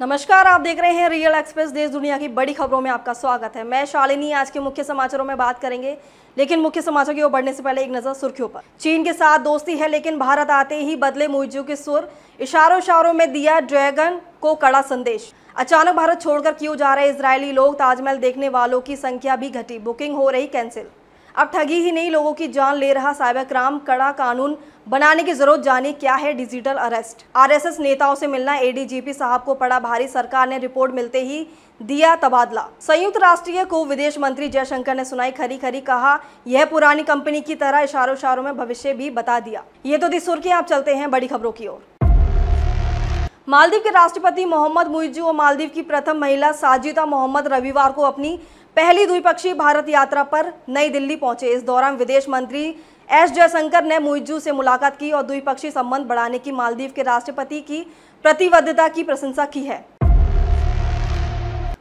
नमस्कार आप देख रहे हैं रियल एक्सप्रेस देश दुनिया की बड़ी खबरों में आपका स्वागत है मैं शालिनी आज के मुख्य समाचारों में बात करेंगे लेकिन मुख्य समाचार की ओर बढ़ने से पहले एक नजर सुर्खियों पर चीन के साथ दोस्ती है लेकिन भारत आते ही बदले मुइजू के सुर इशारों इशारों में दिया ड्रैगन को कड़ा संदेश अचानक भारत छोड़कर क्यों जा रहे इसराइली लोग ताजमहल देखने वालों की संख्या भी घटी बुकिंग हो रही कैंसिल अब ठगी ही नहीं लोगों की जान ले रहा साइबर क्राइम कड़ा कानून बनाने की जरूरत जाने क्या है डिजिटल अरेस्ट आरएसएस नेताओं से मिलना एडीजीपी साहब को पड़ा भारी सरकार ने रिपोर्ट मिलते ही दिया तबादला संयुक्त राष्ट्रीय को विदेश मंत्री जयशंकर ने सुनाई खरी खरी कहा यह पुरानी कंपनी की तरह इशारों इशारों में भविष्य भी बता दिया ये तो दिस सुर्खियां आप चलते हैं बड़ी खबरों की ओर मालदीव के राष्ट्रपति मोहम्मद मुइजू और मालदीव की प्रथम महिला साजिदा मोहम्मद रविवार को अपनी पहली द्विपक्षीय भारत यात्रा पर नई दिल्ली पहुंचे इस दौरान विदेश मंत्री एस जयशंकर ने मुइजू से मुलाकात की और द्विपक्षीय संबंध बढ़ाने की मालदीव के राष्ट्रपति की प्रतिबद्धता की प्रशंसा की है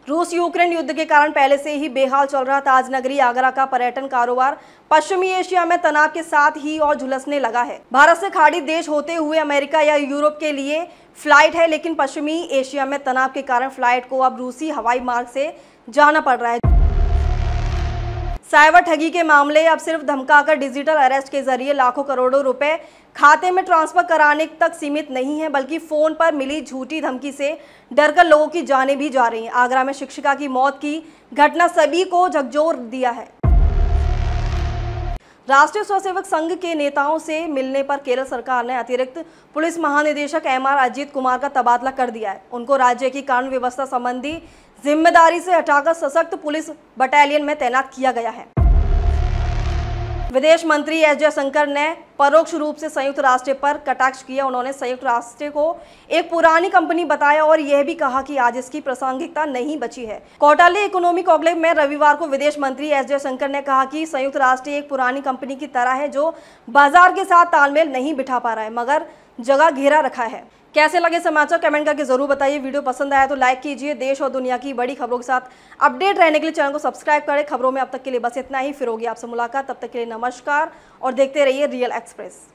रूस यूक्रेन युद्ध के कारण पहले से ही बेहाल चल रहा ताज नगरी आगरा का पर्यटन कारोबार पश्चिमी एशिया में तनाव के साथ ही और झुलसने लगा है भारत से खाड़ी देश होते हुए अमेरिका या यूरोप के लिए फ्लाइट है लेकिन पश्चिमी एशिया में तनाव के कारण फ्लाइट को अब रूसी हवाई मार्ग से जाना पड़ रहा है साइबर ठगी के मामले अब सिर्फ धमकाकर डिजिटल अरेस्ट के जरिए लाखों करोड़ों रुपए खाते में ट्रांसफर कराने तक सीमित नहीं है बल्कि फोन पर मिली झूठी धमकी से डरकर लोगों की जाने भी जा रही हैं आगरा में शिक्षिका की मौत की घटना सभी को झकझोर दिया है राष्ट्रीय स्वयंसेवक संघ के नेताओं से मिलने पर केरल सरकार ने अतिरिक्त पुलिस महानिदेशक एम आर अजीत कुमार का तबादला कर दिया है उनको राज्य की कानून व्यवस्था संबंधी जिम्मेदारी से हटाकर सशक्त पुलिस बटालियन में तैनात किया गया है विदेश मंत्री एस जयशंकर ने परोक्ष रूप से संयुक्त राष्ट्र पर कटाक्ष किया उन्होंने संयुक्त राष्ट्र को एक पुरानी कंपनी बताया और यह भी कहा कि आज इसकी प्रासंगिकता नहीं बची है कौटाली इकोनॉमिक कॉन्क्लेव में रविवार को विदेश मंत्री एस जयशंकर ने कहा कि संयुक्त राष्ट्र एक पुरानी कंपनी की तरह है जो बाजार के साथ तालमेल नहीं बिठा पा रहा है मगर जगह घेरा रखा है कैसे लगे समाचार कमेंट करके जरूर बताइए वीडियो पसंद आया तो लाइक कीजिए देश और दुनिया की बड़ी खबरों के साथ अपडेट रहने के लिए चैनल को सब्सक्राइब करें खबरों में अब तक के लिए बस इतना ही फिर होगी आपसे मुलाकात तब तक के लिए नमस्कार और देखते रहिए रियल एक्सप्रेस